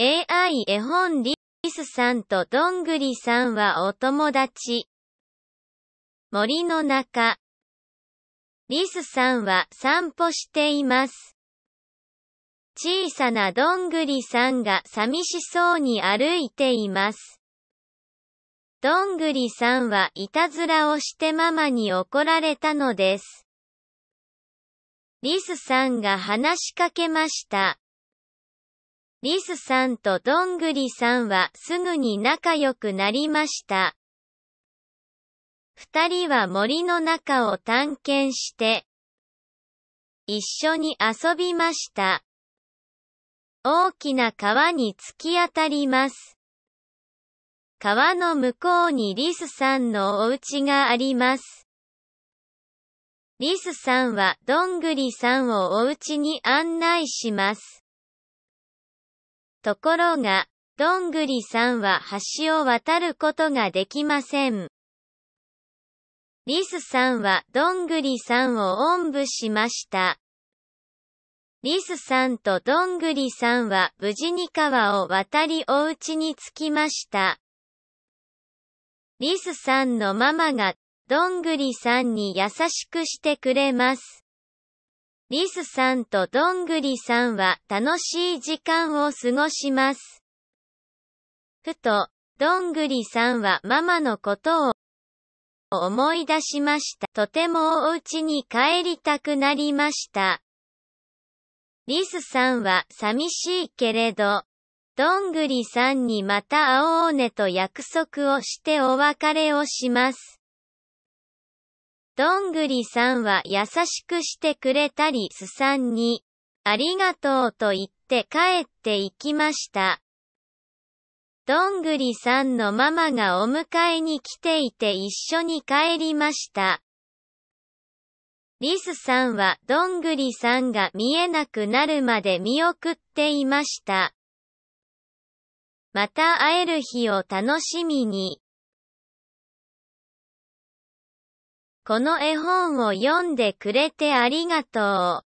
AI 絵本リスさんとどんぐりさんはお友達。森の中。リスさんは散歩しています。小さなどんぐりさんが寂しそうに歩いています。どんぐりさんはいたずらをしてママに怒られたのです。リスさんが話しかけました。リスさんとどんぐりさんはすぐに仲良くなりました。二人は森の中を探検して、一緒に遊びました。大きな川に突き当たります。川の向こうにリスさんのお家があります。リスさんはどんぐりさんをお家に案内します。ところが、どんぐりさんは橋を渡ることができません。リスさんはどんぐりさんをおんぶしました。リスさんとどんぐりさんは無事に川を渡りお家に着きました。リスさんのママがどんぐりさんに優しくしてくれます。リスさんとどんぐりさんは楽しい時間を過ごします。ふと、どんぐりさんはママのことを思い出しました。とてもお家に帰りたくなりました。リスさんは寂しいけれど、どんぐりさんにまた会おうねと約束をしてお別れをします。どんぐりさんは優しくしてくれたりすさんに、ありがとうと言って帰っていきました。どんぐりさんのママがお迎えに来ていて一緒に帰りました。リスさんはどんぐりさんが見えなくなるまで見送っていました。また会える日を楽しみに。この絵本を読んでくれてありがとう。